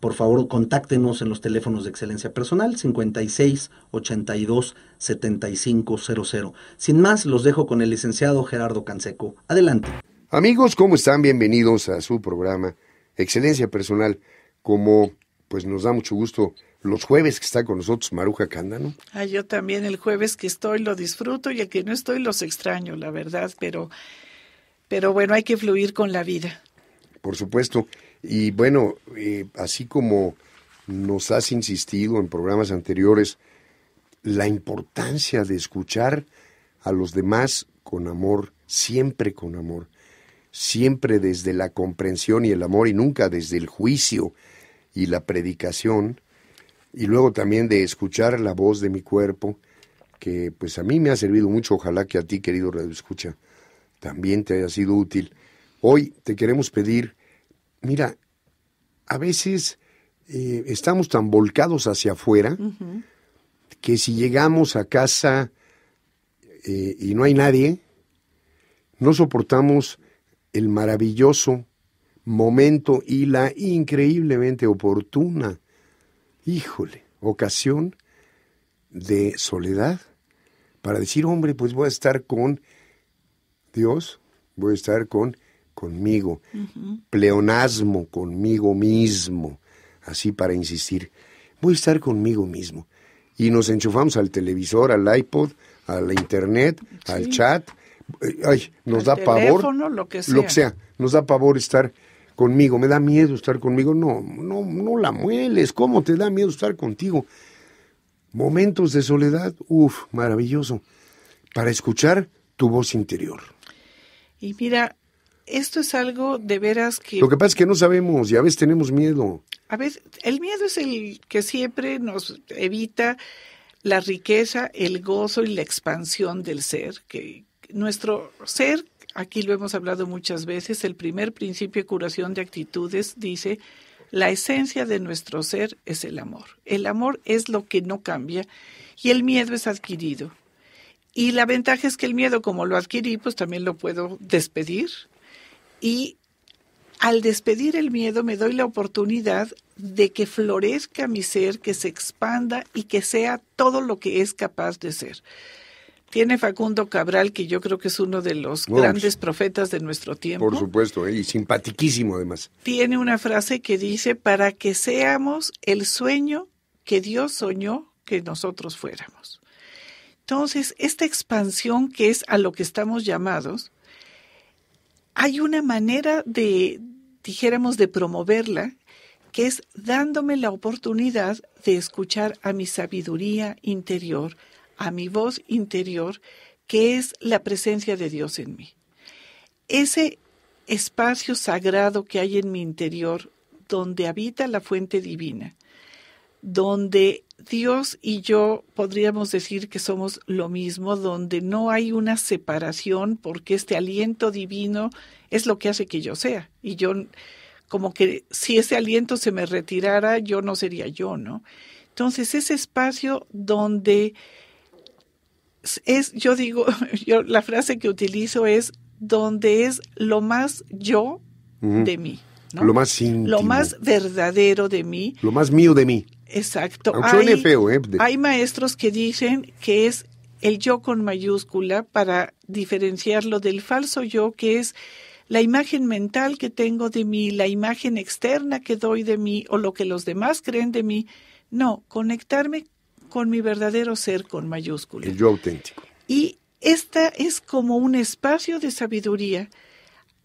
por favor contáctenos en los teléfonos de excelencia personal 56 82 7500. Sin más, los dejo con el licenciado Gerardo Canseco. Adelante. Amigos, ¿cómo están? Bienvenidos a su programa Excelencia Personal. Como pues nos da mucho gusto los jueves que está con nosotros Maruja Cándano. Ah, yo también el jueves que estoy lo disfruto y el que no estoy los extraño, la verdad, pero pero bueno, hay que fluir con la vida. Por supuesto. Y bueno, eh, así como nos has insistido en programas anteriores, la importancia de escuchar a los demás con amor, siempre con amor, siempre desde la comprensión y el amor y nunca desde el juicio y la predicación, y luego también de escuchar la voz de mi cuerpo, que pues a mí me ha servido mucho, ojalá que a ti, querido Radio Escucha, también te haya sido útil. Hoy te queremos pedir mira, a veces eh, estamos tan volcados hacia afuera que si llegamos a casa eh, y no hay nadie, no soportamos el maravilloso momento y la increíblemente oportuna, híjole, ocasión de soledad para decir, hombre, pues voy a estar con Dios, voy a estar con conmigo, pleonasmo conmigo mismo, así para insistir, voy a estar conmigo mismo. Y nos enchufamos al televisor, al iPod, a la internet, al chat. Eh, nos da pavor. Lo que, sea. lo que sea. Nos da pavor estar conmigo. Me da miedo estar conmigo. No, no, no la mueles. ¿Cómo te da miedo estar contigo? Momentos de soledad, uff, maravilloso. Para escuchar tu voz interior. Y mira, esto es algo de veras que... Lo que pasa es que no sabemos y a veces tenemos miedo. A veces, el miedo es el que siempre nos evita la riqueza, el gozo y la expansión del ser. Que nuestro ser, aquí lo hemos hablado muchas veces, el primer principio de curación de actitudes dice, la esencia de nuestro ser es el amor. El amor es lo que no cambia y el miedo es adquirido. Y la ventaja es que el miedo, como lo adquirí, pues también lo puedo despedir y al despedir el miedo me doy la oportunidad de que florezca mi ser, que se expanda y que sea todo lo que es capaz de ser. Tiene Facundo Cabral, que yo creo que es uno de los grandes profetas de nuestro tiempo. Por supuesto, y simpatiquísimo además. Tiene una frase que dice, para que seamos el sueño que Dios soñó que nosotros fuéramos. Entonces, esta expansión que es a lo que estamos llamados, hay una manera de, dijéramos, de promoverla, que es dándome la oportunidad de escuchar a mi sabiduría interior, a mi voz interior, que es la presencia de Dios en mí. Ese espacio sagrado que hay en mi interior, donde habita la fuente divina, donde Dios y yo podríamos decir que somos lo mismo, donde no hay una separación porque este aliento divino es lo que hace que yo sea. Y yo, como que si ese aliento se me retirara, yo no sería yo, ¿no? Entonces, ese espacio donde es, yo digo, yo, la frase que utilizo es donde es lo más yo de mí. Lo más Lo más verdadero de mí. Lo más mío de mí. Exacto. ¿eh? Hay, maestros que dicen que es el yo con mayúscula para diferenciarlo del falso yo, que es la imagen mental que tengo de mí, la imagen externa que doy de mí o lo que los demás creen de mí. No, conectarme con mi verdadero ser con mayúscula. El yo auténtico. Y esta es como un espacio de sabiduría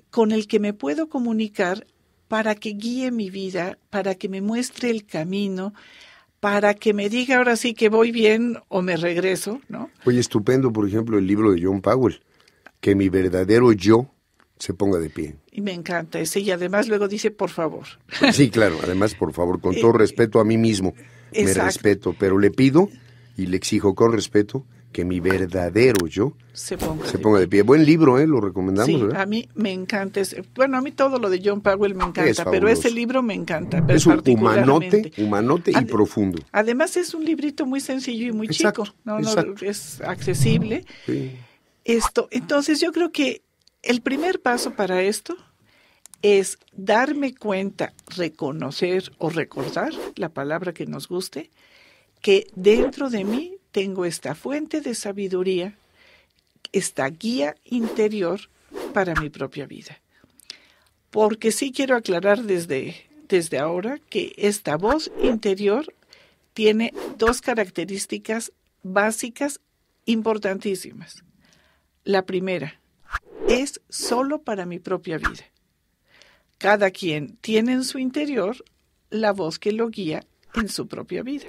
con el que me puedo comunicar para que guíe mi vida, para que me muestre el camino, para que me diga ahora sí que voy bien o me regreso, ¿no? Oye, estupendo, por ejemplo, el libro de John Powell, que mi verdadero yo se ponga de pie. Y me encanta ese, y además luego dice, por favor. Sí, claro, además, por favor, con todo eh, respeto a mí mismo, me respeto, pero le pido y le exijo con respeto que mi verdadero yo se ponga, de, pie. Buen libro, ¿eh? lo recomendamos. a mí me encanta. bueno, a mí todo lo de John Powell me encanta, pero ese libro me encanta. Es un humanote, humanote y profundo. Además es un librito muy sencillo y muy chico, no, es accesible. Esto, entonces yo creo que el primer paso para esto es darme cuenta, reconocer o recordar la palabra que nos guste, que dentro de mí tengo esta fuente de sabiduría, esta guía interior para mi propia vida. Porque sí quiero aclarar desde, desde ahora que esta voz interior tiene dos características básicas importantísimas. La primera, es solo para mi propia vida. Cada quien tiene en su interior la voz que lo guía en su propia vida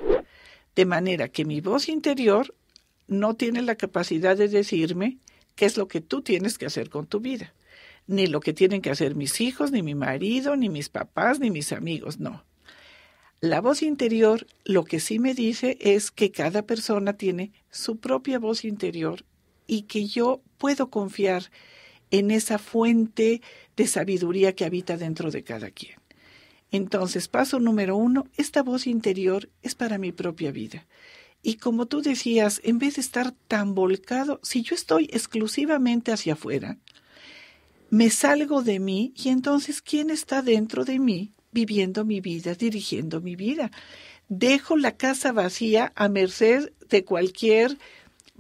de manera que mi voz interior no tiene la capacidad de decirme qué es lo que tú tienes que hacer con tu vida, ni lo que tienen que hacer mis hijos, ni mi marido, ni mis papás, ni mis amigos, no. La voz interior lo que sí me dice es que cada persona tiene su propia voz interior y que yo puedo confiar en esa fuente de sabiduría que habita dentro de cada quien. Entonces, paso número uno, esta voz interior es para mi propia vida. Y como tú decías, en vez de estar tan volcado, si yo estoy exclusivamente hacia afuera, me salgo de mí y entonces ¿quién está dentro de mí viviendo mi vida, dirigiendo mi vida? Dejo la casa vacía a merced de cualquier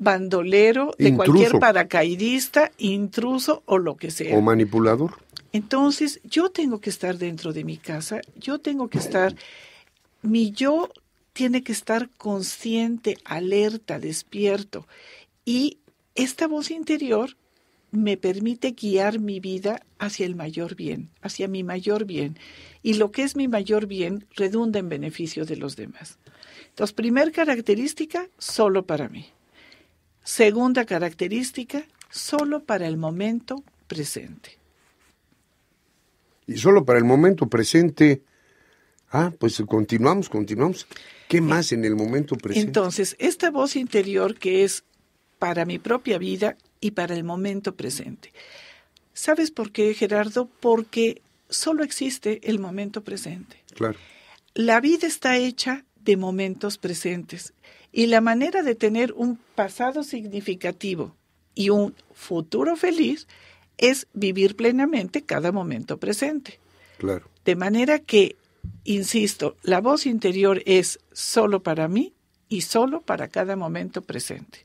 bandolero, de cualquier paracaidista, intruso o lo que sea. O manipulador. Entonces, yo tengo que estar dentro de mi casa, yo tengo que estar, mi yo tiene que estar consciente, alerta, despierto. Y esta voz interior me permite guiar mi vida hacia el mayor bien, hacia mi mayor bien. Y lo que es mi mayor bien redunda en beneficio de los demás. Entonces, primer característica, solo para mí. Segunda característica, solo para el momento presente. Y solo para el momento presente. Ah, pues continuamos, continuamos. ¿Qué eh, más en el momento presente? Entonces, esta voz interior que es para mi propia vida y para el momento presente. ¿Sabes por qué, Gerardo? Porque solo existe el momento presente. Claro. La vida está hecha de momentos presentes y la manera de tener un pasado significativo y un futuro feliz es vivir plenamente cada momento presente. Claro. De manera que, insisto, la voz interior es solo para mí y solo para cada momento presente.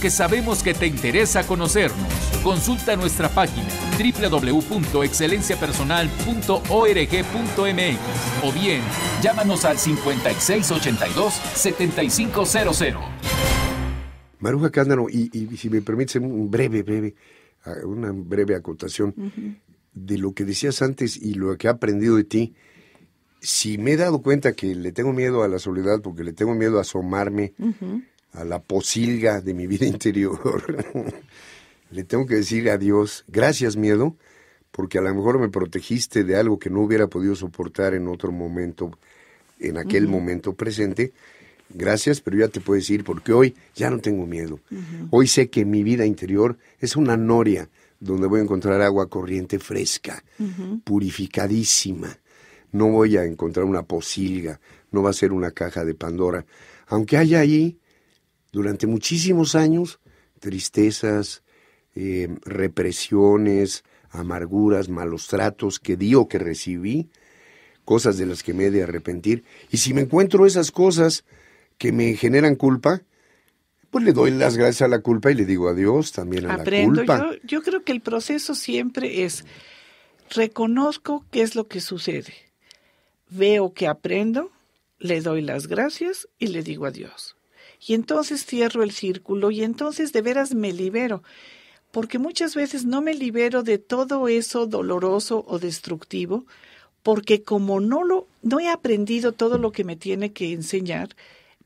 que sabemos que te interesa conocernos. Consulta nuestra página www.excelenciapersonal.org.mx o bien llámanos al 5682-7500. Maruja Cándano, y, y, si me permites un breve, breve, ah, una breve acotación de lo que decías antes y lo que he aprendido de ti si me he dado cuenta que le tengo miedo a la soledad porque le tengo miedo a asomarme, a la posilga de mi vida interior, le tengo que decir a Dios, gracias miedo, porque a lo mejor me protegiste de algo que no hubiera podido soportar en otro momento, en aquel momento presente. Gracias, pero ya te puedo decir, porque hoy ya no tengo miedo. Hoy sé que mi vida interior es una noria donde voy a encontrar agua corriente fresca, purificadísima. No voy a encontrar una posilga, no va a ser una caja de Pandora. Aunque haya ahí durante muchísimos años tristezas, eh, represiones, amarguras, malos tratos que di o que recibí, cosas de las que me he de arrepentir. Y si me encuentro esas cosas que me generan culpa, pues le doy las gracias a la culpa y le digo adiós también a la culpa. Yo, yo creo que el proceso siempre es, reconozco qué es lo que sucede, veo que aprendo, le doy las gracias y le digo adiós y entonces cierro el círculo y entonces de veras me libero, porque muchas veces no me libero de todo eso doloroso o destructivo, porque como no lo no he aprendido todo lo que me tiene que enseñar,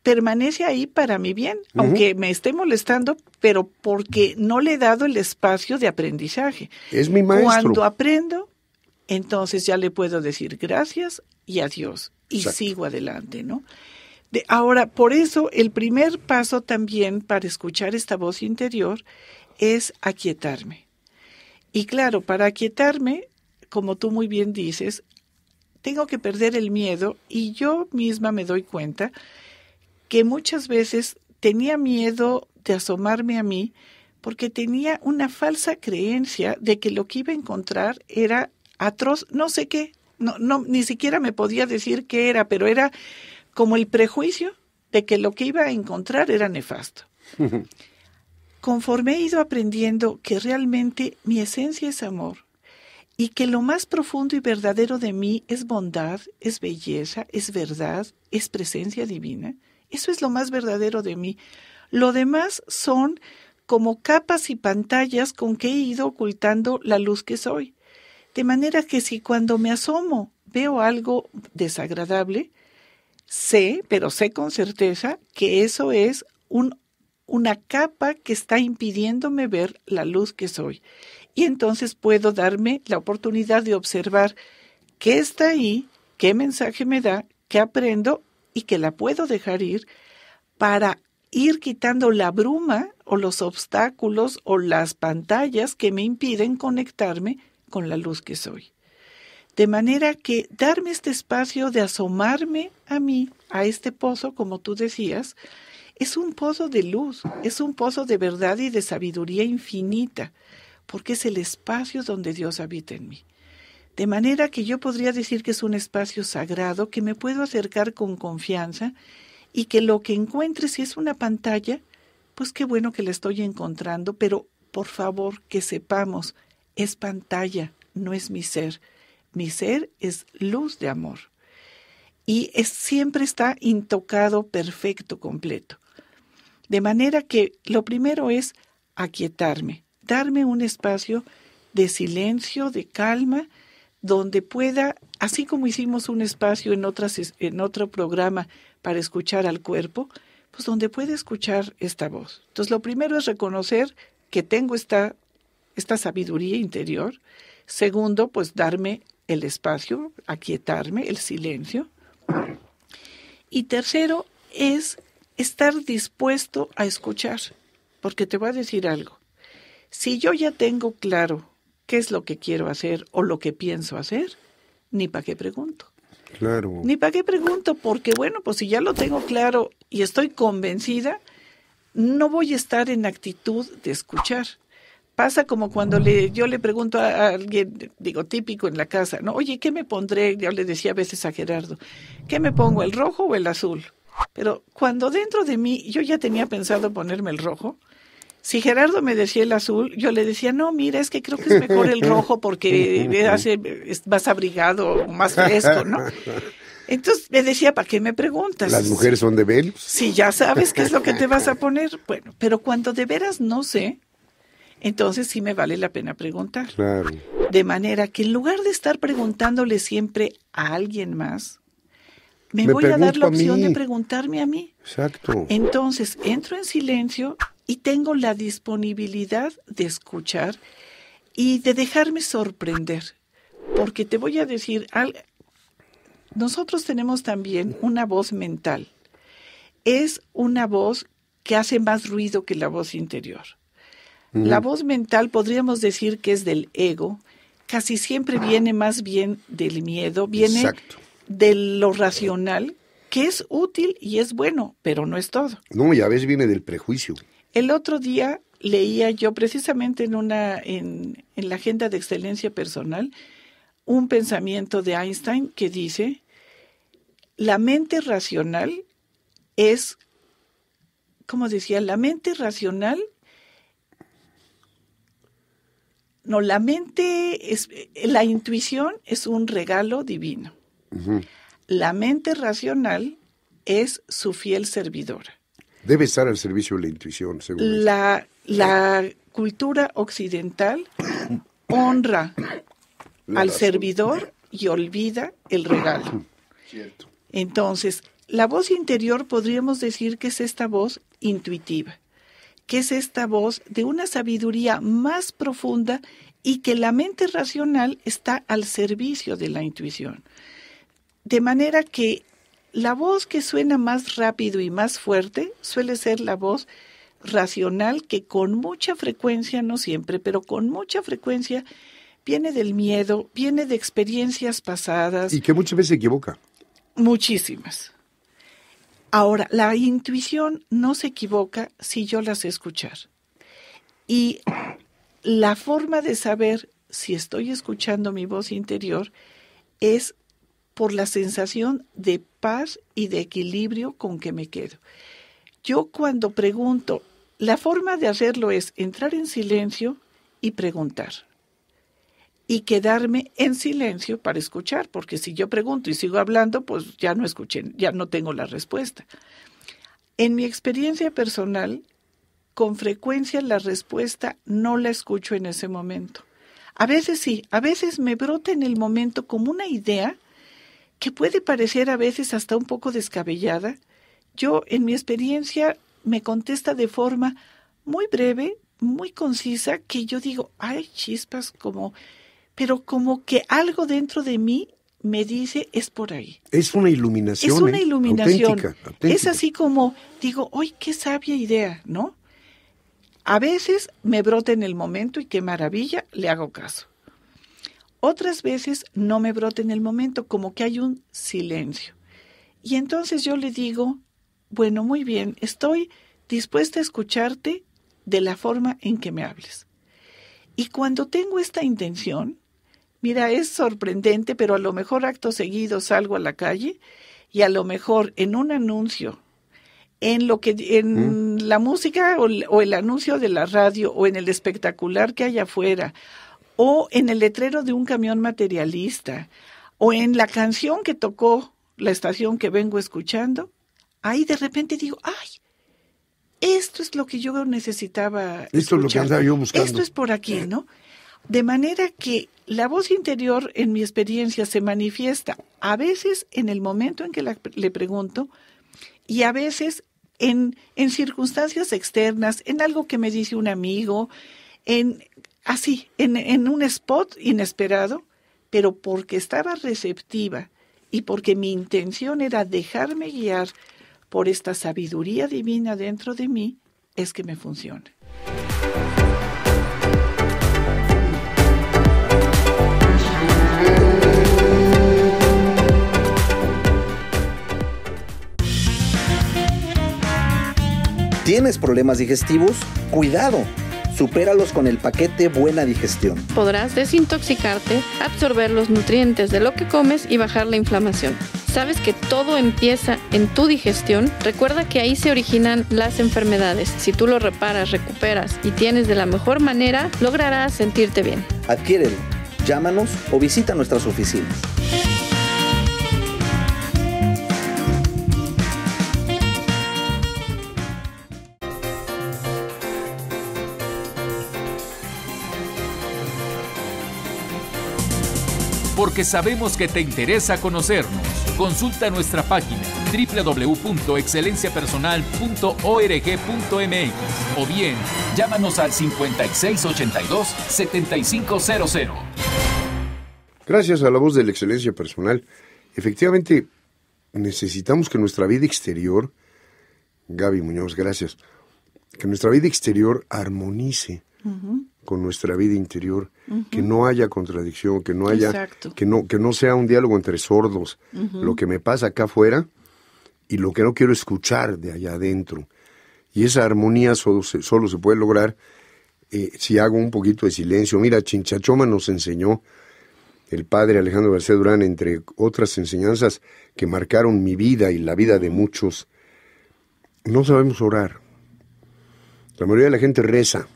permanece ahí para mi bien, aunque me esté molestando, pero porque no le he dado el espacio de aprendizaje. Es mi maestro. Cuando aprendo, entonces ya le puedo decir gracias y adiós y sigo adelante, ¿no? ahora, por eso el primer paso también para escuchar esta voz interior es aquietarme. Y claro, para aquietarme, como tú muy bien dices, tengo que perder el miedo y yo misma me doy cuenta que muchas veces tenía miedo de asomarme a mí porque tenía una falsa creencia de que lo que iba a encontrar era atroz, no sé qué, no, no, ni siquiera me podía decir qué era, pero era como el prejuicio de que lo que iba a encontrar era nefasto. Conforme he ido aprendiendo que realmente mi esencia es amor y que lo más profundo y verdadero de mí es bondad, es belleza, es verdad, es presencia divina, eso es lo más verdadero de mí. Lo demás son como capas y pantallas con que he ido ocultando la luz que soy. De manera que si cuando me asomo veo algo desagradable, sé, pero sé con certeza que eso es una capa que está impidiéndome ver la luz que soy. Y entonces puedo darme la oportunidad de observar qué está ahí, qué mensaje me da, qué aprendo y que la puedo dejar ir para ir quitando la bruma o los obstáculos o las pantallas que me impiden conectarme con la luz que soy. De manera que darme este espacio de asomarme a mí, a este pozo, como tú decías, es un pozo de luz, es un pozo de verdad y de sabiduría infinita, porque es el espacio donde Dios habita en mí. De manera que yo podría decir que es un espacio sagrado que me puedo acercar con confianza y que lo que encuentre, si es una pantalla, pues qué bueno que la estoy encontrando, pero por favor que sepamos, es pantalla, no es mi ser mi ser es luz de amor. Y siempre está intocado, perfecto, completo. De manera que lo primero es aquietarme, darme un espacio de silencio, de calma, donde pueda, así como hicimos un espacio en, en otro programa para escuchar al cuerpo, pues donde pueda escuchar esta voz. Entonces lo primero es reconocer que tengo esta, esta sabiduría interior. Segundo, pues darme el espacio, aquietarme, el silencio. Y tercero es estar dispuesto a escuchar, porque te voy a decir algo. Si yo ya tengo claro qué es lo que quiero hacer o lo que pienso hacer, ni para qué pregunto. Claro. Ni para qué pregunto, porque bueno, pues si ya lo tengo claro y estoy convencida, no voy a estar en actitud de escuchar. Pasa como cuando le, yo le pregunto a alguien, digo, típico en la casa, ¿no? Oye, ¿qué me pondré? Yo le decía a veces a Gerardo, ¿qué me pongo, el rojo o el azul? Pero cuando dentro de mí yo ya tenía pensado ponerme el rojo, si Gerardo me decía el azul, yo le decía, no, mira, es que creo que es mejor el rojo porque hace, es más abrigado, más fresco, ¿no? Entonces me decía, ¿para qué me preguntas? ¿Las mujeres son de velos? Si ya sabes qué es lo que te vas a poner. Bueno, pero cuando de veras no sé, entonces sí me vale la pena preguntar. De manera que en lugar de estar preguntándole siempre a alguien más, me, voy a dar la opción de preguntarme a mí. Exacto. Entonces entro en silencio y tengo la disponibilidad de escuchar y de dejarme sorprender. Porque te voy a decir, nosotros tenemos también una voz mental. Es una voz que hace más ruido que la voz interior. La voz mental podríamos decir que es del ego, casi siempre ah. viene más bien del miedo, viene de lo racional, que es útil y es bueno, pero no es todo. No, ya a veces viene del prejuicio. El otro día leía yo precisamente en una en, en la agenda de excelencia personal un pensamiento de Einstein que dice la mente racional es como decía la mente racional No, la mente, es, la intuición es un regalo divino. La mente racional es su fiel servidor. Debe estar al servicio de la intuición, según La, la cultura occidental honra al servidor y olvida el regalo. Entonces, la voz interior podríamos decir que es esta voz intuitiva que es esta voz de una sabiduría más profunda y que la mente racional está al servicio de la intuición. De manera que la voz que suena más rápido y más fuerte suele ser la voz racional que con mucha frecuencia, no siempre, pero con mucha frecuencia viene del miedo, viene de experiencias pasadas. Y que muchas veces se equivoca. Muchísimas. Ahora, la intuición no se equivoca si yo las escuchar. Y la forma de saber si estoy escuchando mi voz interior es por la sensación de paz y de equilibrio con que me quedo. Yo cuando pregunto, la forma de hacerlo es entrar en silencio y preguntar y quedarme en silencio para escuchar, porque si yo pregunto y sigo hablando, pues ya no escuché, ya no tengo la respuesta. En mi experiencia personal, con frecuencia la respuesta no la escucho en ese momento. A veces sí, a veces me brota en el momento como una idea que puede parecer a veces hasta un poco descabellada. Yo, en mi experiencia, me contesta de forma muy breve, muy concisa, que yo digo, hay chispas, como pero como que algo dentro de mí me dice, es por ahí. Es una iluminación. Es una ¿eh? iluminación. Es así como digo, hoy qué sabia idea, ¿no? A veces me brota en el momento y qué maravilla, le hago caso. Otras veces no me brota en el momento, como que hay un silencio. Y entonces yo le digo, bueno, muy bien, estoy dispuesta a escucharte de la forma en que me hables. Y cuando tengo esta intención, Mira, es sorprendente, pero a lo mejor acto seguido salgo a la calle y a lo mejor en un anuncio, en lo que en la música o, el anuncio de la radio o en el espectacular que hay afuera o en el letrero de un camión materialista o en la canción que tocó la estación que vengo escuchando, ahí de repente digo, ay, esto es lo que yo necesitaba. Esto es lo que andaba yo buscando. Esto es por aquí, ¿no? De manera que la voz interior, en mi experiencia, se manifiesta a veces en el momento en que le pregunto y a veces en, en circunstancias externas, en algo que me dice un amigo, en así, en, en un spot inesperado, pero porque estaba receptiva y porque mi intención era dejarme guiar por esta sabiduría divina dentro de mí, es que me funciona. ¿Tienes problemas digestivos? Cuidado. Supéralos con el paquete Buena Digestión. Podrás desintoxicarte, absorber los nutrientes de lo que comes y bajar la inflamación. ¿Sabes que todo empieza en tu digestión? Recuerda que ahí se originan las enfermedades. Si tú lo reparas, recuperas y tienes de la mejor manera, lograrás sentirte bien. Adquiérelo, llámanos o visita nuestras oficinas. Que sabemos que te interesa conocernos. Consulta nuestra página www.excelenciapersonal.org.mx o bien llámanos al 5682-7500. Gracias a la voz de la excelencia personal, efectivamente necesitamos que nuestra vida exterior, Gaby Muñoz, gracias, que nuestra vida exterior armonice con nuestra vida interior, que no haya contradicción, que no haya que no que no sea un diálogo entre sordos, lo que me pasa acá afuera y lo que no quiero escuchar de allá adentro. Y esa armonía solo se, puede lograr eh, si hago un poquito de silencio. Mira, Chinchachoma nos enseñó el padre Alejandro García Durán, entre otras enseñanzas que marcaron mi vida y la vida de muchos, no sabemos orar. La mayoría de la gente reza,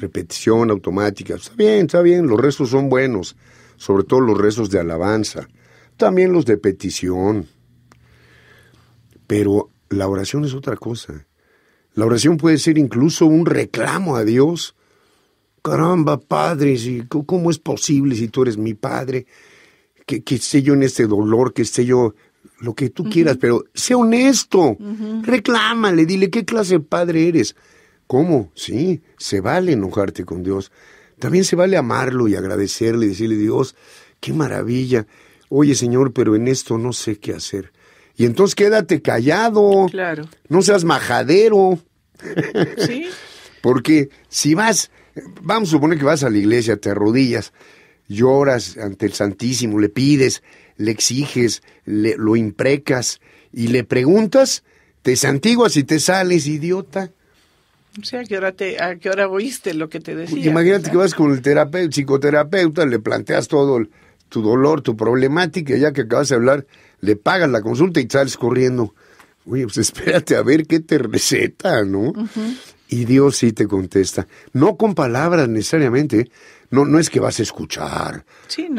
Repetición automática. Está bien, está bien, los restos son buenos, sobre todo los restos de alabanza, también los de petición. Pero la oración es otra cosa. La oración puede ser incluso un reclamo a Dios. Caramba, Padre, ¿cómo es posible si tú eres mi Padre? Que, esté yo en este dolor, que esté yo lo que tú quieras, pero sé honesto, reclámale, dile qué clase de padre eres. ¿Cómo? Sí, se vale enojarte con Dios. También se vale amarlo y agradecerle y decirle, Dios, qué maravilla. Oye, Señor, pero en esto no sé qué hacer. Y entonces quédate callado. Claro. No seas majadero. Sí. Porque si vas, vamos a suponer que vas a la iglesia, te arrodillas, lloras ante el Santísimo, le pides, le exiges, le, lo imprecas y le preguntas, te santiguas y te sales, idiota. O sea, ¿a qué hora, te, a oíste lo que te pues decía? imagínate que vas con el terapeuta, psicoterapeuta, le planteas todo tu dolor, tu problemática, ya que acabas de hablar, le pagas la consulta y sales corriendo. Oye, pues espérate a ver qué te receta, ¿no? Y Dios sí te contesta. No con palabras necesariamente. ¿eh? No, no es que vas a escuchar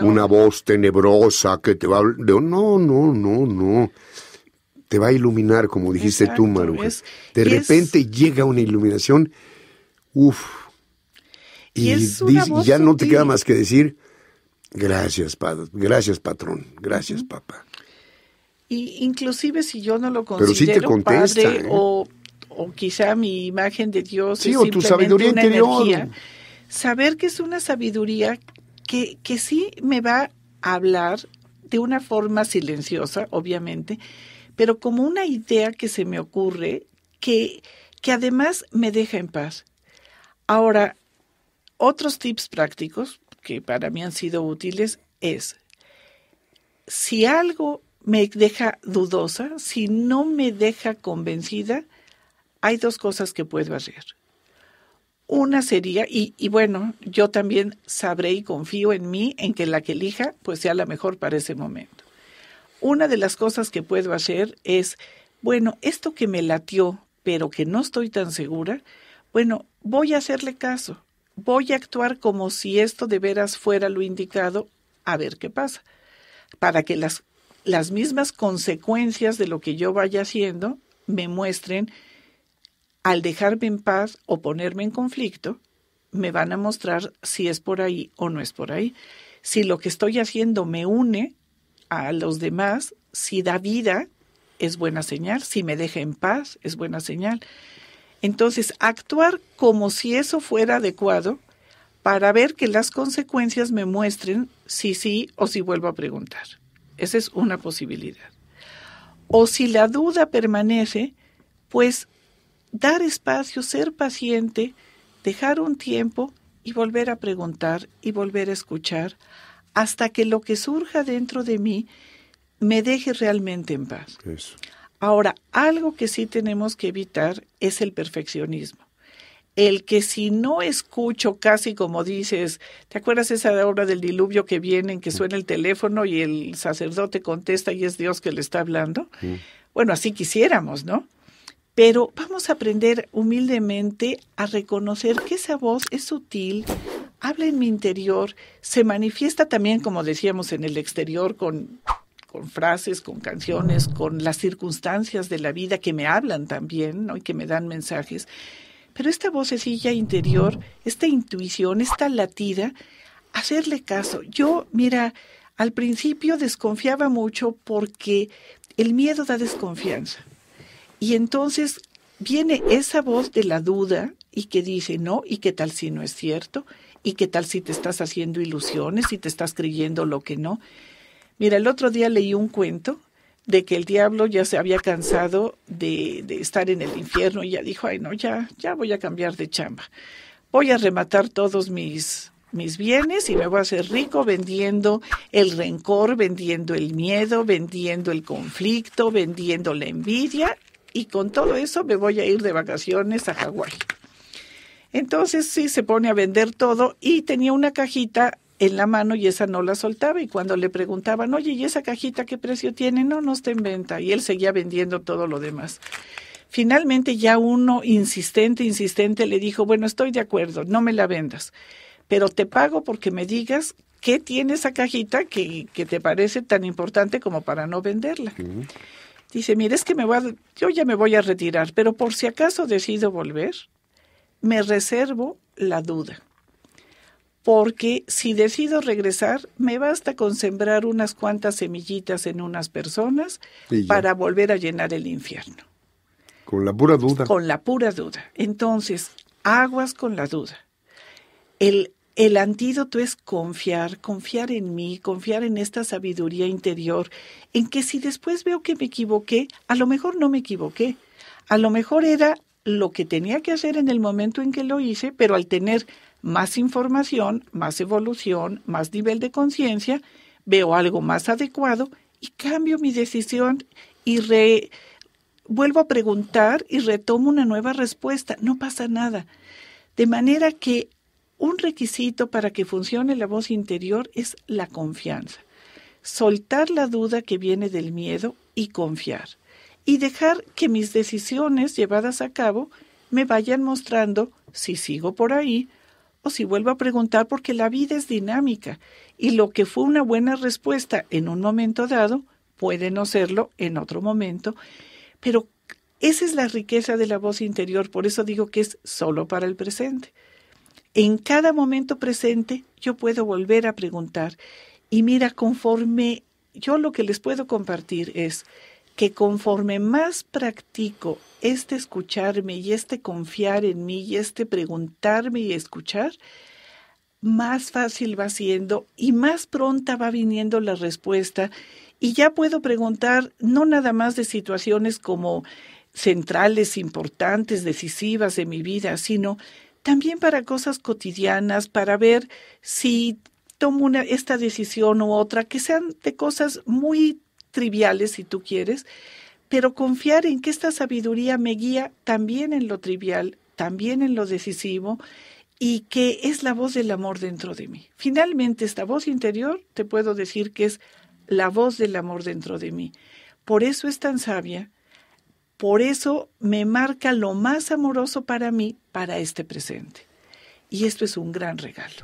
una voz tenebrosa que te va a... No, no, no, no te va a iluminar, como dijiste tú, Maruja. de repente llega una iluminación, uff, y, ya no te queda más que decir, gracias, padre, gracias, patrón, gracias, papá. Y inclusive si yo no lo considero ¿eh? o, quizá mi imagen de Dios o tu sabiduría interior. saber que es una sabiduría que, que sí me va a hablar de una forma silenciosa, obviamente, pero como una idea que se me ocurre que, que además me deja en paz. Ahora, otros tips prácticos que para mí han sido útiles es, si algo me deja dudosa, si no me deja convencida, hay dos cosas que puedo hacer. Una sería, y, y, bueno, yo también sabré y confío en mí, en que la que elija pues sea la mejor para ese momento. Una de las cosas que puedo hacer es, bueno, esto que me latió, pero que no estoy tan segura, bueno, voy a hacerle caso, voy a actuar como si esto de veras fuera lo indicado, a ver qué pasa, para que las, las mismas consecuencias de lo que yo vaya haciendo me muestren, al dejarme en paz o ponerme en conflicto, me van a mostrar si es por ahí o no es por ahí, si lo que estoy haciendo me une a los demás, si da vida, es buena señal, si me deja en paz, es buena señal. Entonces, actuar como si eso fuera adecuado para ver que las consecuencias me muestren si sí o si vuelvo a preguntar. Esa es una posibilidad. O si la duda permanece, pues dar espacio, ser paciente, dejar un tiempo y volver a preguntar y volver a escuchar hasta que lo que surja dentro de mí me deje realmente en paz. Ahora, algo que sí tenemos que evitar es el perfeccionismo. El que si no escucho casi como dices, ¿te acuerdas esa obra del diluvio que viene en que mm. suena el teléfono y el sacerdote contesta y es Dios que le está hablando? Mm. Bueno, así quisiéramos, ¿no? Pero vamos a aprender humildemente a reconocer que esa voz es sutil, habla en mi interior, se manifiesta también, como decíamos, en el exterior con, con frases, con canciones, con las circunstancias de la vida que me hablan también y que me dan mensajes. Pero esta vocecilla interior, esta intuición, esta latida, hacerle caso. Yo, mira, al principio desconfiaba mucho porque el miedo da desconfianza. Y entonces viene esa voz de la duda y que dice, no, ¿y qué tal si no es cierto? ¿Y qué tal si te estás haciendo ilusiones, si te estás creyendo lo que no? Mira, el otro día leí un cuento de que el diablo ya se había cansado de, estar en el infierno y ya dijo, ay no, ya, ya voy a cambiar de chamba. Voy a rematar todos mis, mis bienes y me voy a hacer rico vendiendo el rencor, vendiendo el miedo, vendiendo el conflicto, vendiendo la envidia y con todo eso me voy a ir de vacaciones a Hawái. Entonces sí, se pone a vender todo y tenía una cajita en la mano y esa no la soltaba y cuando le preguntaban, oye, ¿y esa cajita qué precio tiene? No, no está en venta y él seguía vendiendo todo lo demás. Finalmente ya uno insistente, insistente le dijo, bueno, estoy de acuerdo, no me la vendas, pero te pago porque me digas qué tiene esa cajita que, te parece tan importante como para no venderla. Dice, mire, es que me voy yo ya me voy a retirar, pero por si acaso decido volver, me reservo la duda, porque si decido regresar, me basta con sembrar unas cuantas semillitas en unas personas para volver a llenar el infierno. Con la pura duda. Con la pura duda. Entonces, aguas con la duda. El, el antídoto es confiar, confiar en mí, confiar en esta sabiduría interior, en que si después veo que me equivoqué, a lo mejor no me equivoqué, a lo mejor era lo que tenía que hacer en el momento en que lo hice, pero al tener más información, más evolución, más nivel de conciencia, veo algo más adecuado y cambio mi decisión y vuelvo a preguntar y retomo una nueva respuesta. No pasa nada. De manera que un requisito para que funcione la voz interior es la confianza. Soltar la duda que viene del miedo y confiar y dejar que mis decisiones llevadas a cabo me vayan mostrando si sigo por ahí o si vuelvo a preguntar porque la vida es dinámica y lo que fue una buena respuesta en un momento dado puede no serlo en otro momento, pero esa es la riqueza de la voz interior, por eso digo que es solo para el presente. En cada momento presente yo puedo volver a preguntar y mira, conforme yo lo que les puedo compartir es, que conforme más practico este escucharme y este confiar en mí y este preguntarme y escuchar, más fácil va siendo y más pronta va viniendo la respuesta y ya puedo preguntar no nada más de situaciones como centrales, importantes, decisivas de mi vida, sino también para cosas cotidianas, para ver si tomo una, esta decisión u otra, que sean de cosas muy triviales, si tú quieres, pero confiar en que esta sabiduría me guía también en lo trivial, también en lo decisivo, y que es la voz del amor dentro de mí. Finalmente, esta voz interior, te puedo decir que es la voz del amor dentro de mí. Por eso es tan sabia, por eso me marca lo más amoroso para mí, para este presente. Y esto es un gran regalo.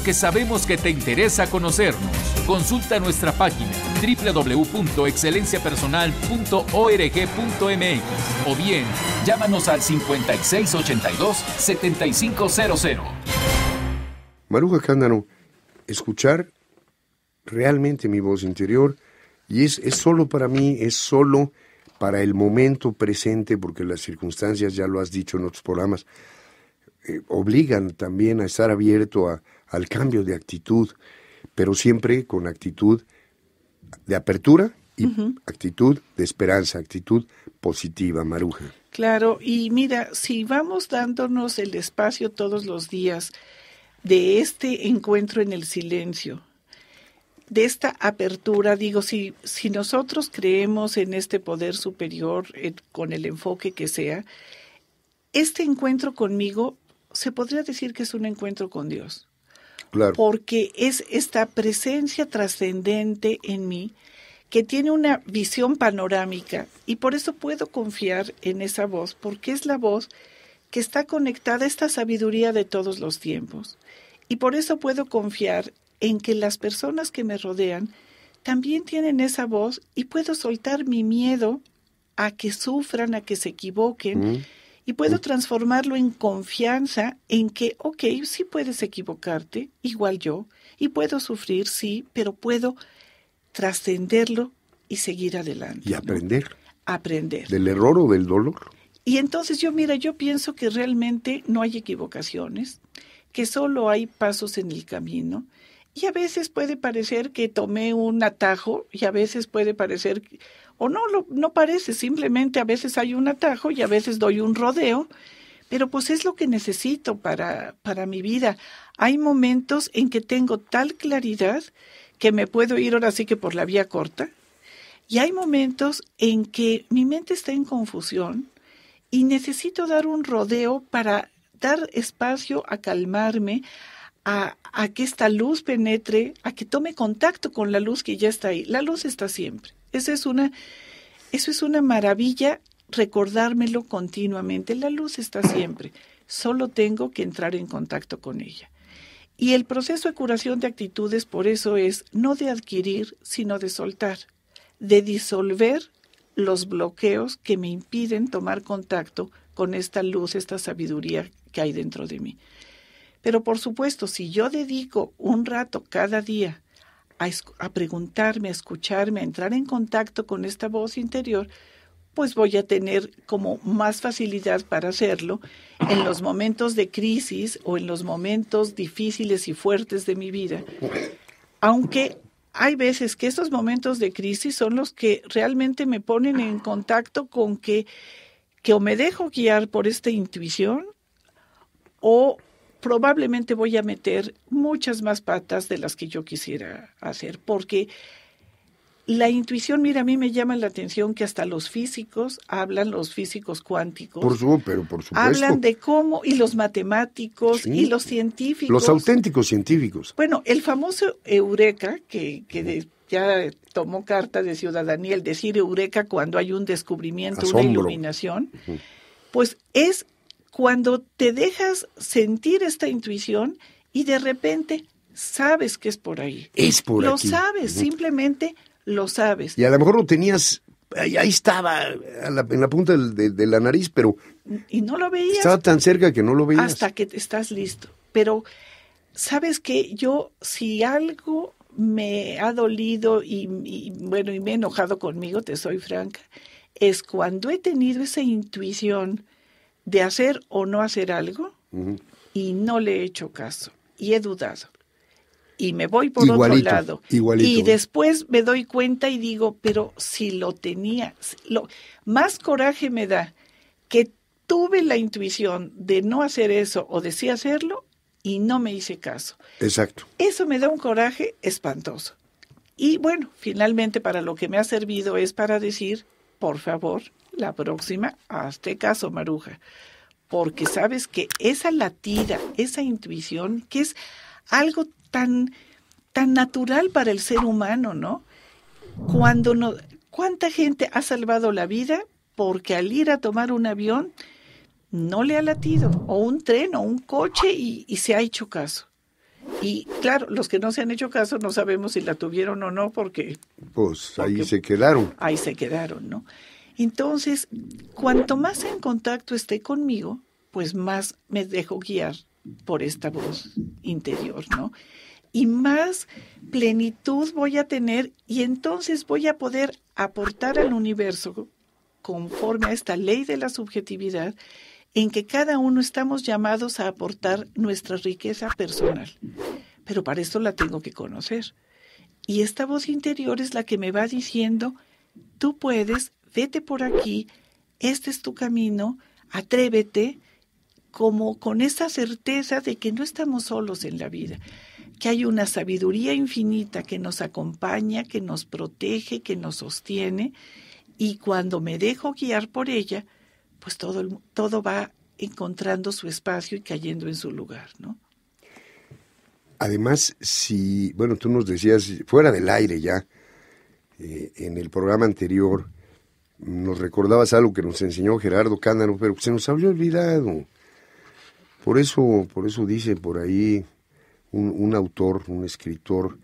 que sabemos que te interesa conocernos. Consulta nuestra página www.excelenciapersonal.org.mx o bien llámanos al 5682-7500. Maruja Cándano, escuchar realmente mi voz interior y es, es solo para mí, es solo para el momento presente, porque las circunstancias, ya lo has dicho en otros programas, eh, obligan también a estar abierto a, al cambio de actitud, pero siempre con actitud de apertura y actitud de esperanza, actitud positiva, Maruja. Claro, y mira, si vamos dándonos el espacio todos los días de este encuentro en el silencio, de esta apertura, digo, si, si nosotros creemos en este poder superior, con el enfoque que sea, este encuentro conmigo se podría decir que es un encuentro con Dios. Porque es esta presencia trascendente en mí que tiene una visión panorámica y por eso puedo confiar en esa voz, porque es la voz que está conectada a esta sabiduría de todos los tiempos. Y por eso puedo confiar en que las personas que me rodean también tienen esa voz y puedo soltar mi miedo a que sufran, a que se equivoquen. Mm y puedo transformarlo en confianza en que, ok, sí puedes equivocarte, igual yo, y puedo sufrir, sí, pero puedo trascenderlo y seguir adelante. Y aprender. Aprender. ¿Del error o del dolor? Y entonces yo, mira, yo pienso que realmente no hay equivocaciones, que solo hay pasos en el camino y a veces puede parecer que tomé un atajo y a veces puede parecer, o no, lo, no parece, simplemente a veces hay un atajo y a veces doy un rodeo, pero pues es lo que necesito para, para mi vida. Hay momentos en que tengo tal claridad que me puedo ir ahora sí que por la vía corta y hay momentos en que mi mente está en confusión y necesito dar un rodeo para dar espacio a calmarme, a, que esta luz penetre, a que tome contacto con la luz que ya está ahí. La luz está siempre. Eso es una, eso es una maravilla recordármelo continuamente. La luz está siempre. Solo tengo que entrar en contacto con ella. Y el proceso de curación de actitudes por eso es no de adquirir, sino de soltar, de disolver los bloqueos que me impiden tomar contacto con esta luz, esta sabiduría que hay dentro de mí. Pero por supuesto, si yo dedico un rato cada día a, preguntarme, a escucharme, a entrar en contacto con esta voz interior, pues voy a tener como más facilidad para hacerlo en los momentos de crisis o en los momentos difíciles y fuertes de mi vida. Aunque hay veces que estos momentos de crisis son los que realmente me ponen en contacto con que, que o me dejo guiar por esta intuición o probablemente voy a meter muchas más patas de las que yo quisiera hacer, porque la intuición, mira, a mí me llama la atención que hasta los físicos hablan, los físicos cuánticos. Por supuesto, por supuesto. Hablan de cómo, y los matemáticos, y los científicos. Los auténticos científicos. Bueno, el famoso Eureka, que, ya tomó carta de ciudadanía, el decir Eureka cuando hay un descubrimiento, una iluminación, pues es cuando te dejas sentir esta intuición y de repente sabes que es por ahí. Es por lo Lo sabes, simplemente lo sabes. Y a lo mejor lo tenías, ahí, estaba, en la punta de, la nariz, pero... Y no lo veías. Estaba tan cerca que no lo veías. Hasta que estás listo. Pero, ¿sabes que Yo, si algo me ha dolido y, y, bueno, y me he enojado conmigo, te soy franca, es cuando he tenido esa intuición de hacer o no hacer algo y no le he hecho caso y he dudado. Y me voy por otro lado. Y después me doy cuenta y digo, pero si lo tenía, lo, más coraje me da que tuve la intuición de no hacer eso o de sí hacerlo y no me hice caso. Exacto. Eso me da un coraje espantoso. Y bueno, finalmente para lo que me ha servido es para decir, por favor, la próxima, este caso, Maruja, porque sabes que esa latida, esa intuición, que es algo tan, tan natural para el ser humano, ¿no? Cuando no, ¿Cuánta gente ha salvado la vida porque al ir a tomar un avión no le ha latido? O un tren o un coche y, se ha hecho caso. Y claro, los que no se han hecho caso no sabemos si la tuvieron o no porque... Pues ahí se quedaron. Ahí se quedaron, ¿no? Entonces, cuanto más en contacto esté conmigo, pues más me dejo guiar por esta voz interior, ¿no? Y más plenitud voy a tener y entonces voy a poder aportar al universo conforme a esta ley de la subjetividad en que cada uno estamos llamados a aportar nuestra riqueza personal. Pero para esto la tengo que conocer. Y esta voz interior es la que me va diciendo, tú puedes, vete por aquí, este es tu camino, atrévete, como con esa certeza de que no estamos solos en la vida, que hay una sabiduría infinita que nos acompaña, que nos protege, que nos sostiene, y cuando me dejo guiar por ella, pues todo, todo va encontrando su espacio y cayendo en su lugar, ¿no? Además, si, bueno, tú nos decías, fuera del aire ya, eh, en el programa anterior, nos recordabas algo que nos enseñó Gerardo Cánaro, pero se nos había olvidado. Por eso, por eso dice por ahí un, autor, un escritor,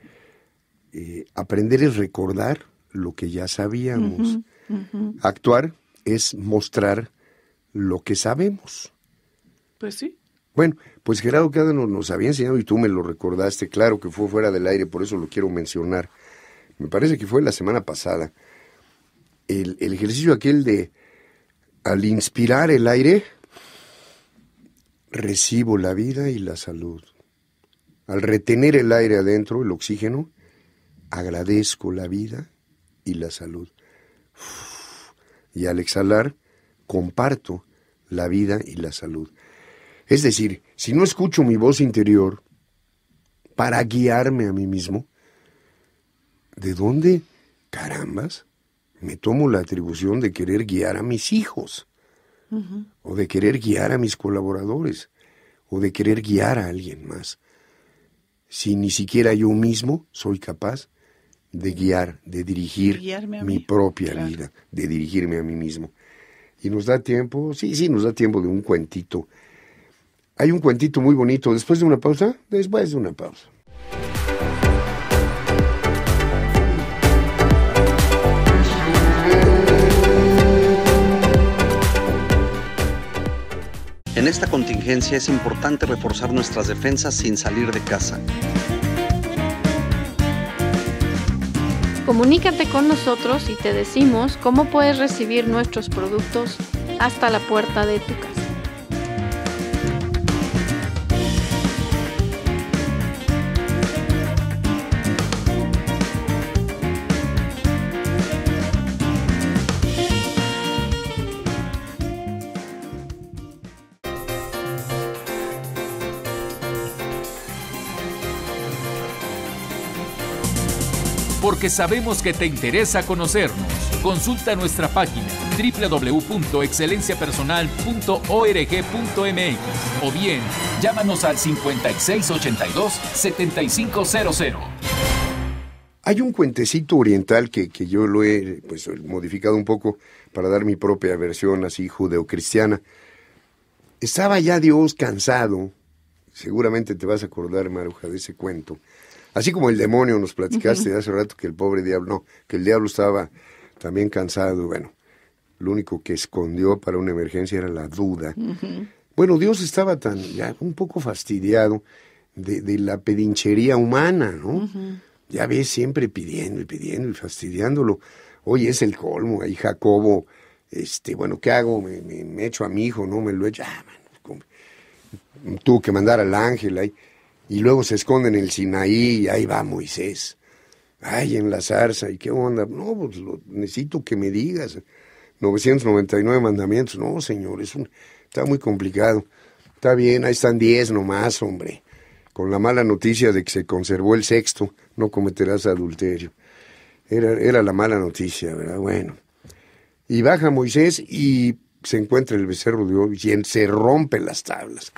eh, aprender es recordar lo que ya sabíamos. Actuar es mostrar lo que sabemos. Pues sí. Bueno, pues Gerardo Cánaro nos había enseñado y tú me lo recordaste, claro que fue fuera del aire, por eso lo quiero mencionar. Me parece que fue la semana pasada el, ejercicio aquel de, al inspirar el aire, recibo la vida y la salud. Al retener el aire adentro, el oxígeno, agradezco la vida y la salud. Y al exhalar, comparto la vida y la salud. Es decir, si no escucho mi voz interior para guiarme a mí mismo, ¿de dónde, carambas, me tomo la atribución de querer guiar a mis hijos, o de querer guiar a mis colaboradores, o de querer guiar a alguien más. Si ni siquiera yo mismo soy capaz de guiar, de dirigir mi propia vida, de dirigirme a mí mismo. Y nos da tiempo, sí, sí, nos da tiempo de un cuentito. Hay un cuentito muy bonito, después de una pausa, después de una pausa. esta contingencia es importante reforzar nuestras defensas sin salir de casa. Comunícate con nosotros y te decimos cómo puedes recibir nuestros productos hasta la puerta de tu casa. Que sabemos que te interesa conocernos. Consulta nuestra página www.excelenciapersonal.org.mx o bien llámanos al 5682-7500. Hay un cuentecito oriental que, yo lo he pues, modificado un poco para dar mi propia versión así judeocristiana. Estaba ya Dios cansado, seguramente te vas a acordar, Maruja, de ese cuento, Así como el demonio nos platicaste hace rato que el pobre diablo, no, que el diablo estaba también cansado, bueno, lo único que escondió para una emergencia era la duda. Bueno, Dios estaba tan, ya un poco fastidiado de, la pedinchería humana, ¿no? Ya ve siempre pidiendo y pidiendo y fastidiándolo. Hoy es el colmo, ahí Jacobo, este, bueno, ¿qué hago? Me, me, echo a mi hijo, ¿no? Me lo echo, ah, tuvo que mandar al ángel ahí y luego se esconden en el Sinaí y ahí va Moisés. Ay, en la zarza, ¿y qué onda? No, pues necesito que me digas. 999 mandamientos. No, señor, está muy complicado. Está bien, ahí están 10 nomás, hombre. Con la mala noticia de que se conservó el sexto, no cometerás adulterio. Era, era la mala noticia, ¿verdad? Bueno. Y baja Moisés y se encuentra el becerro de oro y se rompe las tablas.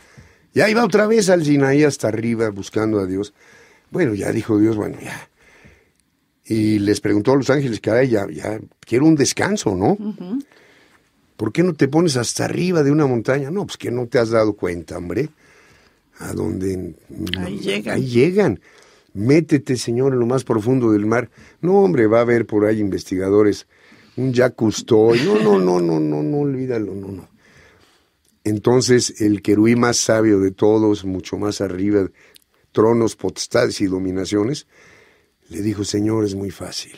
Y ahí va otra vez al Sinaí hasta arriba buscando a Dios. Bueno, ya dijo Dios, bueno, ya. Y les preguntó a los ángeles, caray, ya, ya quiero un descanso, ¿no? ¿Por qué no te pones hasta arriba de una montaña? No, pues que no te has dado cuenta, hombre. A dónde? Ahí llegan. Ahí llegan. Métete, Señor, en lo más profundo del mar. No, hombre, va a haber por ahí investigadores. Un Jacques No, no, no, no, no, no, olvídalo, no, no. Entonces el querubí más sabio de todos, mucho más arriba, tronos, potestades y dominaciones, le dijo, Señor, es muy fácil,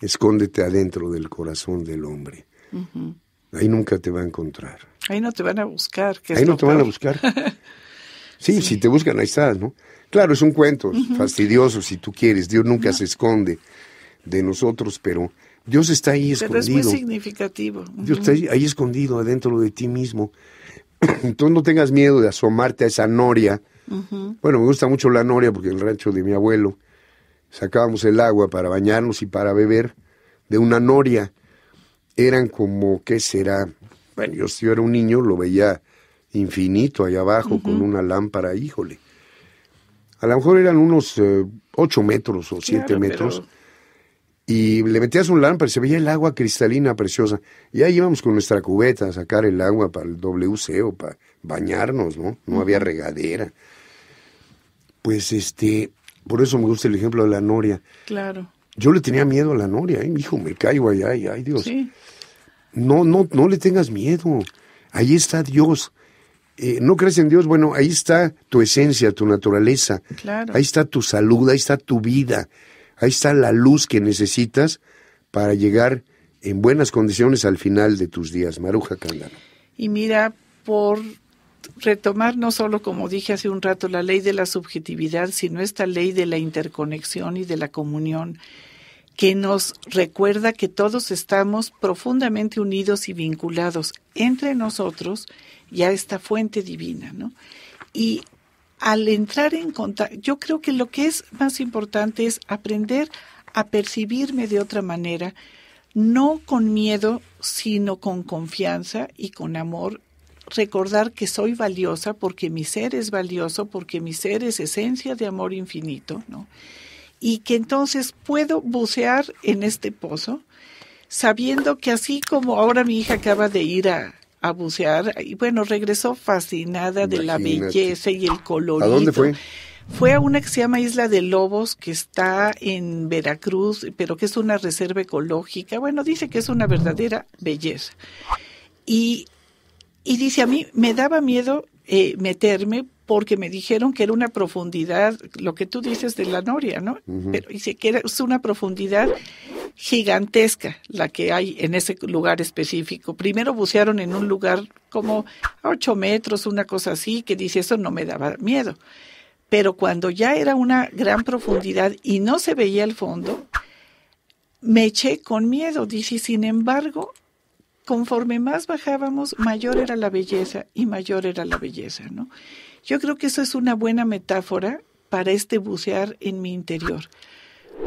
escóndete adentro del corazón del hombre. Ahí nunca te va a encontrar. Ahí no te van a buscar. Que ahí no te van a buscar. Sí, si te buscan, ahí estás, ¿no? Claro, es un cuento fastidioso si tú quieres. Dios nunca se esconde de nosotros, pero Dios está ahí escondido. es muy significativo. Dios está ahí, escondido adentro de ti mismo. Entonces no tengas miedo de asomarte a esa noria. Bueno, me gusta mucho la noria porque en el rancho de mi abuelo sacábamos el agua para bañarnos y para beber de una noria. Eran como, ¿qué será? Bueno, yo si era un niño lo veía infinito allá abajo con una lámpara, híjole. A lo mejor eran unos eh, ocho metros o siete metros y le metías un lámpara y se veía el agua cristalina preciosa. Y ahí íbamos con nuestra cubeta a sacar el agua para el WC o para bañarnos, ¿no? No había regadera. Pues este, por eso me gusta el ejemplo de la noria. Claro. Yo le tenía miedo a la noria, mi ¿eh? hijo, me caigo allá, ay, ay Dios. Sí. No, no, no le tengas miedo. Ahí está Dios. Eh, no crees en Dios, bueno, ahí está tu esencia, tu naturaleza. Claro. Ahí está tu salud, ahí está tu vida. Ahí está la luz que necesitas para llegar en buenas condiciones al final de tus días. Maruja Cándano. Y mira, por retomar no solo, como dije hace un rato, la ley de la subjetividad, sino esta ley de la interconexión y de la comunión que nos recuerda que todos estamos profundamente unidos y vinculados entre nosotros y a esta fuente divina, ¿no? Y al entrar en contacto, yo creo que lo que es más importante es aprender a percibirme de otra manera, no con miedo, sino con confianza y con amor. Recordar que soy valiosa porque mi ser es valioso, porque mi ser es esencia de amor infinito, Y que entonces puedo bucear en este pozo, sabiendo que así como ahora mi hija acaba de ir a, a bucear y bueno, regresó fascinada de la belleza y el colorido. ¿A dónde fue? Fue a una que se llama Isla de Lobos, que está en Veracruz, pero que es una reserva ecológica. Bueno, dice que es una verdadera belleza. Y, y dice, a mí me daba miedo eh, meterme porque me dijeron que era una profundidad, lo que tú dices de la noria, ¿no? Pero dice que es una profundidad gigantesca la que hay en ese lugar específico. Primero bucearon en un lugar como a ocho metros, una cosa así, que dice, eso no me daba miedo. Pero cuando ya era una gran profundidad y no se veía el fondo, me eché con miedo. Dice, sin embargo, conforme más bajábamos, mayor era la belleza y mayor era la belleza, ¿no? Yo creo que eso es una buena metáfora para este bucear en mi interior.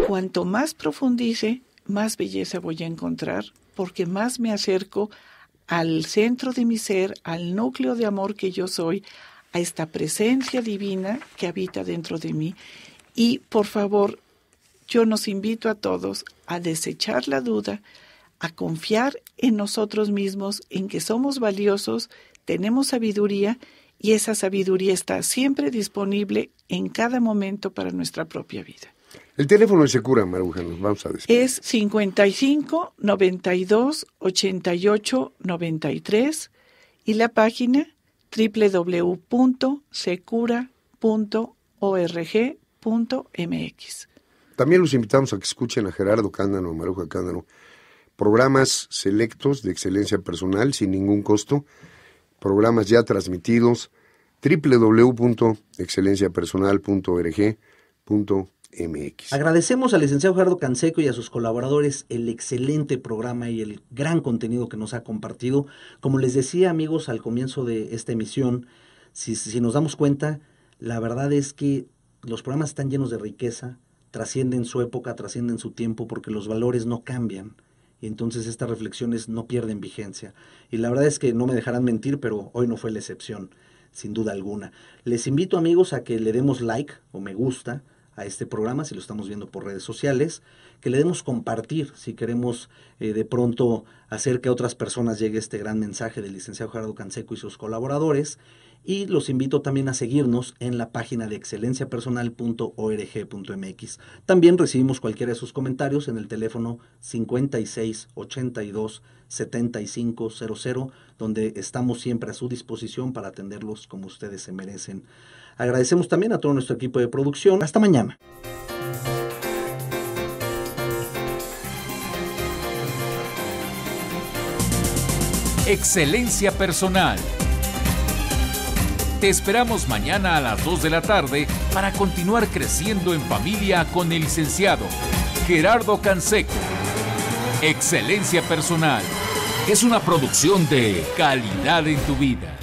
Cuanto más profundice, más belleza voy a encontrar, porque más me acerco al centro de mi ser, al núcleo de amor que yo soy, a esta presencia divina que habita dentro de mí. Y por favor, yo nos invito a todos a desechar la duda, a confiar en nosotros mismos, en que somos valiosos, tenemos sabiduría y esa sabiduría está siempre disponible en cada momento para nuestra propia vida. El teléfono de Secura, Maruja, nos vamos a decir. Es 55 92 88 93 y la página www.secura.org.mx. También los invitamos a que escuchen a Gerardo Cándano, Maruja Cándano, programas selectos de excelencia personal sin ningún costo, programas ya transmitidos, www.excelenciapersonal.org.mx. Agradecemos al licenciado Gerardo Canseco y a sus colaboradores el excelente programa y el gran contenido que nos ha compartido. Como les decía amigos al comienzo de esta emisión, si, si nos damos cuenta, la verdad es que los programas están llenos de riqueza, trascienden su época, trascienden su tiempo, porque los valores no cambian entonces estas reflexiones no pierden vigencia. Y la verdad es que no me dejarán mentir, pero hoy no fue la excepción, sin duda alguna. Les invito amigos a que le demos like o me gusta a este programa, si lo estamos viendo por redes sociales, que le demos compartir, si queremos eh, de pronto hacer que a otras personas llegue este gran mensaje del licenciado Gerardo Canseco y sus colaboradores, y los invito también a seguirnos en la página de excelenciapersonal.org.mx. También recibimos cualquiera de sus comentarios en el teléfono 5682 7500, donde estamos siempre a su disposición para atenderlos como ustedes se merecen. Agradecemos también a todo nuestro equipo de producción. Hasta mañana. Excelencia Personal. Te esperamos mañana a las 2 de la tarde para continuar creciendo en familia con el licenciado Gerardo Canseco. Excelencia Personal es una producción de calidad en tu vida.